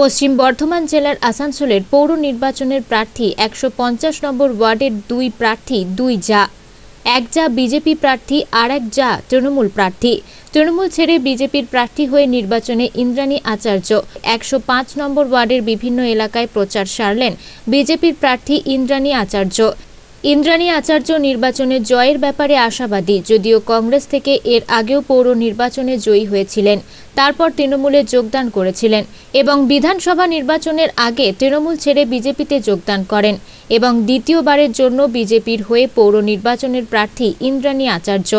পশ্চিম বর্ধমান জেলার আসানসোলের পৌর নির্বাচনের প্রার্থী একশো নম্বর ওয়ার্ডের দুই প্রার্থী দুই যা এক যা বিজেপি প্রার্থী আর এক যা তৃণমূল প্রার্থী তৃণমূল ছেড়ে বিজেপির প্রার্থী হয়ে নির্বাচনে ইন্দ্রাণী আচার্য একশো নম্বর ওয়ার্ডের বিভিন্ন এলাকায় প্রচার সারলেন বিজেপির প্রার্থী ইন্দ্রাণী আচার্য ইন্দ্রাণী আচার্য নির্বাচনে জয়ের ব্যাপারে আশাবাদী যদিও কংগ্রেস থেকে এর আগেও পৌর নির্বাচনে জয়ী হয়েছিলেন তারপর তৃণমূলে যোগদান করেছিলেন এবং বিধানসভা নির্বাচনের আগে তৃণমূল ছেড়ে বিজেপিতে যোগদান করেন এবং দ্বিতীয়বারের জন্য বিজেপির হয়ে পৌর নির্বাচনের প্রার্থী ইন্দ্রাণী আচার্য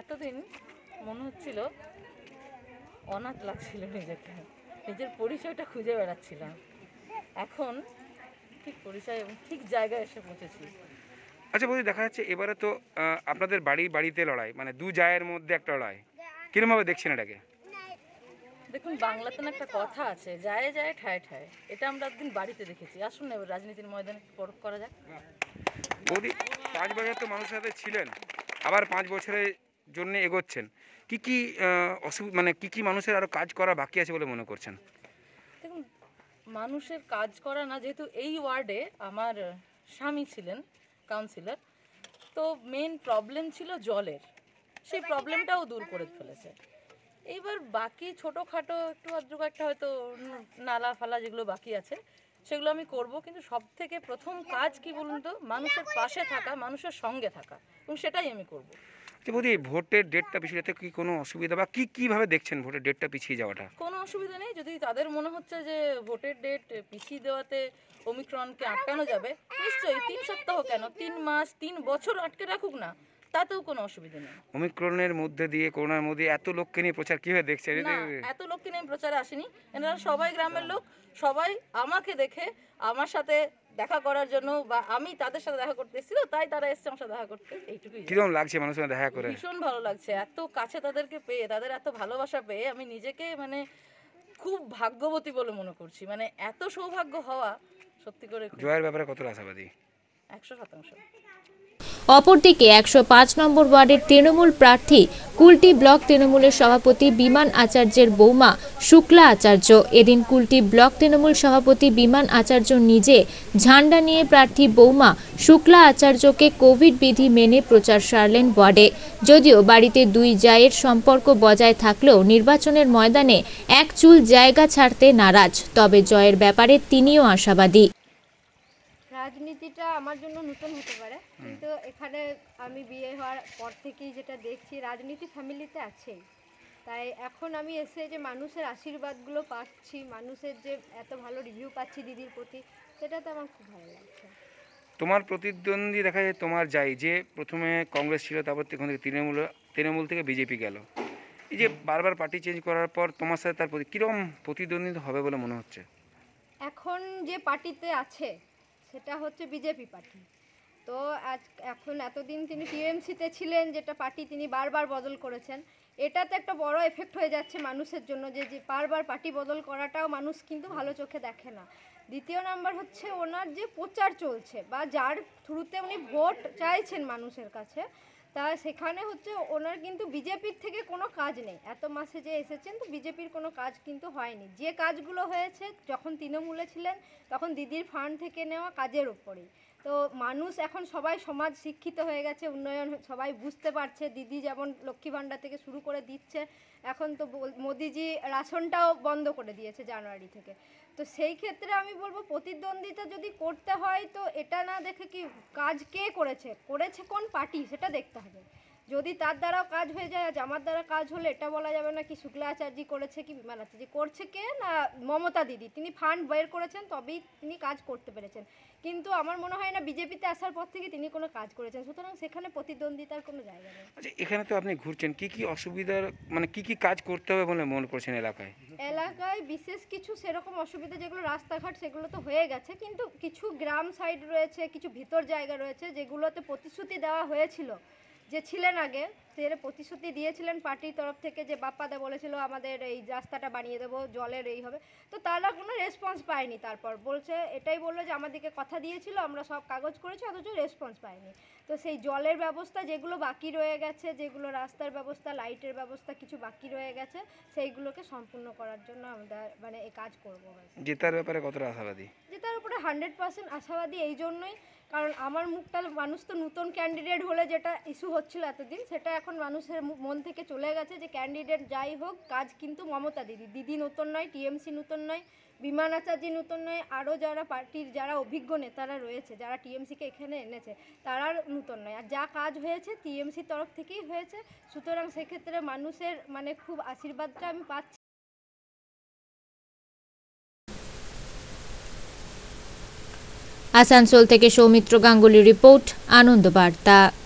এতদিন মনে হচ্ছিল অনাথ লাগছিল নিজেকে নিজের পরিচয়টা খুঁজে বেড়াচ্ছিলাম এখন ঠিক পরিচয় এবং ঠিক জায়গায় এসে পৌঁছেছি আচ্ছা বৌদি দেখা যাচ্ছে এবারে তো আপনাদের বাড়ি বাড়িতে লড়াই মানে দু জায়ের মধ্যে একটা লড়াই কিরমভাবে দেখছেন এটাকে দেখুন বাংলাতে না একটা কথা আছে যায় যায় ঠায় ঠায় এটা আমরা একদিন বাড়িতে দেখেছি আসুন না এবার রাজনীতির ময়দানে পরখ করা যাক বৌদি পাঁচ বছর তো মানুষের সাথে ছিলেন আবার পাঁচ বছরের জন্য এগোচ্ছেন কি কি অসু মানে কি কি মানুষের আরও কাজ করা বাকি আছে বলে মনে করছেন মানুষের কাজ করা না যেহেতু এই ওয়ার্ডে আমার স্বামী ছিলেন কাউন্সিলর তো মেন প্রবলেম ছিল জলের সেই প্রবলেমটাও দূর করে ফেলেছে এইবার বাকি ছোটোখাটো একটু আধটু একটা হয়তো নালা ফালা যেগুলো বাকি আছে সেগুলো আমি করব কিন্তু সব থেকে প্রথম কাজ কি বলুন তো মানুষের পাশে থাকা মানুষের সঙ্গে থাকা এবং সেটাই আমি করব। যে আচ্ছা বৌদি ভোটের ডেটটা পিছিয়ে যেতে কি কোনো অসুবিধা বা কি কিভাবে দেখছেন ভোটের ডেটটা পিছিয়ে যাওয়াটা কোনো অসুবিধা নেই যদি তাদের মনে হচ্ছে যে ভোটের ডেট পিছিয়ে দেওয়াতে ওমিক্রনকে আটকানো যাবে নিশ্চয়ই তিন সপ্তাহ কেন তিন মাস তিন বছর আটকে রাখুক না তাতেও কোনো অসুবিধা নেই ওমিক্রনের মধ্যে দিয়ে করোনার মধ্যে এত লোককে নিয়ে প্রচার কিভাবে দেখছে এত লোককে নিয়ে প্রচারে আসেনি এনারা সবাই গ্রামের লোক সবাই আমাকে দেখে আমার সাথে দেখা করার জন্য বা আমি তাদের সাথে দেখা করতেছিল তাই তারা এসছে আমার সাথে দেখা করতে এইটুকুই কিরকম লাগছে মানুষের সাথে দেখা করে ভীষণ ভালো লাগছে এত কাছে তাদেরকে পেয়ে তাদের এত ভালোবাসা পেয়ে আমি নিজেকে মানে খুব ভাগ্যবতী বলে মনে করছি মানে এত সৌভাগ্য হওয়া সত্যি করে জয়ের ব্যাপারে কত আশাবাদী একশো শতাংশ অপরদিকে একশো পাঁচ নম্বর ওয়ার্ডের তৃণমূল প্রার্থী কুলটি ব্লক তৃণমূলের সভাপতি বিমান আচার্যের বৌমা শুক্লা আচার্য এদিন কুলটি ব্লক তৃণমূল সভাপতি বিমান আচার্য নিজে ঝান্ডা নিয়ে প্রার্থী বৌমা শুক্লা আচার্যকে কোভিড বিধি মেনে প্রচার সারলেন ওয়ার্ডে যদিও বাড়িতে দুই জায়ের সম্পর্ক বজায় থাকলেও নির্বাচনের ময়দানে এক চুল জায়গা ছাড়তে নারাজ তবে জয়ের ব্যাপারে তিনিও আশাবাদী রাজনীতিটা আমার জন্য নতুন হতে পারে কিন্তু এখানে আমি বিয়ে হওয়ার পর থেকেই যেটা দেখছি রাজনীতি ফ্যামিলিতে আছেই তাই এখন আমি এসে যে মানুষের আশীর্বাদগুলো পাচ্ছি মানুষের যে এত ভালো রিভিউ পাচ্ছি দিদির প্রতি সেটা তো আমার খুব ভালো লাগছে তোমার প্রতিদ্বন্দ্বী দেখা যায় তোমার যাই যে প্রথমে কংগ্রেস ছিল তারপর তখন থেকে তৃণমূল তৃণমূল থেকে বিজেপি গেল এই যে বারবার পার্টি চেঞ্জ করার পর তোমার সাথে তার প্রতি কীরকম প্রতিদ্বন্দ্বিতা হবে বলে মনে হচ্ছে এখন যে পার্টিতে আছে সেটা হচ্ছে বিজেপি পার্টি তো আজ এখন এতদিন তিনি টিএমসিতে ছিলেন যেটা পার্টি তিনি বারবার বদল করেছেন এটাতে একটা বড় এফেক্ট হয়ে যাচ্ছে মানুষের জন্য যে যে বারবার পার্টি বদল করাটাও মানুষ কিন্তু ভালো চোখে দেখে না দ্বিতীয় নাম্বার হচ্ছে ওনার যে প্রচার চলছে বা যার থ্রুতে উনি ভোট চাইছেন মানুষের কাছে তা সেখানে হচ্ছে ওনার কিন্তু বিজেপির থেকে কোনো কাজ নেই এত মাসে যে এসেছেন তো বিজেপির কোনো কাজ কিন্তু হয়নি যে কাজগুলো হয়েছে যখন তৃণমূলে ছিলেন তখন দিদির ফান্ড থেকে নেওয়া কাজের উপরেই তো মানুষ এখন সবাই সমাজ শিক্ষিত হয়ে গেছে উন্নয়ন সবাই বুঝতে পারছে দিদি যেমন লক্ষ্মী ভাণ্ডার থেকে শুরু করে দিচ্ছে এখন তো মোদিজি রাশনটাও বন্ধ করে দিয়েছে জানুয়ারি থেকে তো সেই ক্ষেত্রে আমি বলবো প্রতিদ্বন্দ্বিতা যদি করতে হয় তো এটা না দেখে কি কাজ কে করেছে করেছে কোন পার্টি সেটা দেখতে হবে যদি তার দ্বারাও কাজ হয়ে যায় আজ আমার দ্বারা কাজ হলে এটা বলা যাবে না কি শুক্লাচার্য করেছে কি বিমানাচার্য করছে কে না মমতা দিদি তিনি ফান্ড বের করেছেন তবেই তিনি কাজ করতে পেরেছেন কিন্তু আমার মনে হয় না বিজেপিতে আসার পর থেকে তিনি কোনো কাজ করেছেন সুতরাং সেখানে প্রতিদ্বন্দ্বিতার কোনো জায়গা নেই আচ্ছা এখানে তো আপনি ঘুরছেন কি কি অসুবিধার মানে কি কি কাজ করতে হবে বলে মনে করছেন এলাকায় এলাকায় বিশেষ কিছু সেরকম অসুবিধা যেগুলো রাস্তাঘাট সেগুলো তো হয়ে গেছে কিন্তু কিছু গ্রাম সাইড রয়েছে কিছু ভিতর জায়গা রয়েছে যেগুলোতে প্রতিশ্রুতি দেওয়া হয়েছিল যে ছিলেন আগে যেটা প্রতিশ্রুতি দিয়েছিলেন পার্টির তরফ থেকে যে বাপ্পাদা বলেছিল আমাদের এই রাস্তাটা বানিয়ে দেবো জলের এই হবে তো তারা কোনো রেসপন্স পায়নি তারপর বলছে এটাই বললো যে আমাদেরকে কথা দিয়েছিল আমরা সব কাগজ করেছি অথচ রেসপন্স পাইনি তো সেই জলের ব্যবস্থা যেগুলো বাকি রয়ে গেছে যেগুলো রাস্তার ব্যবস্থা লাইটের ব্যবস্থা কিছু বাকি রয়ে গেছে সেইগুলোকে সম্পূর্ণ করার জন্য আমরা মানে এই কাজ করবো জেতার ব্যাপারে কতটা আশাবাদী জেতার উপরে হান্ড্রেড পার্সেন্ট আশাবাদী এই জন্যই কারণ আমার মুখটা মানুষ তো নতুন ক্যান্ডিডেট হলে যেটা ইস্যু হচ্ছিল এতদিন সেটা এখন মানুষের মন থেকে চলে গেছে যে ক্যান্ডিডেট যাই হোক কাজ কিন্তু মমতা দিদি দিদি নতুন নয় টিএমসি নতুন নয় বিমান আচার্যী নতুন নয় আরও যারা পার্টির যারা অভিজ্ঞ নেতারা রয়েছে যারা টিএমসিকে এখানে এনেছে তারা নতুন নয় আর যা কাজ হয়েছে টিএমসির তরফ থেকেই হয়েছে সুতরাং সেক্ষেত্রে মানুষের মানে খুব আশীর্বাদটা আমি পাচ্ছি আসানসোল থেকে সৌমিত্র গাঙ্গুলি রিপোর্ট আনন্দ বার্তা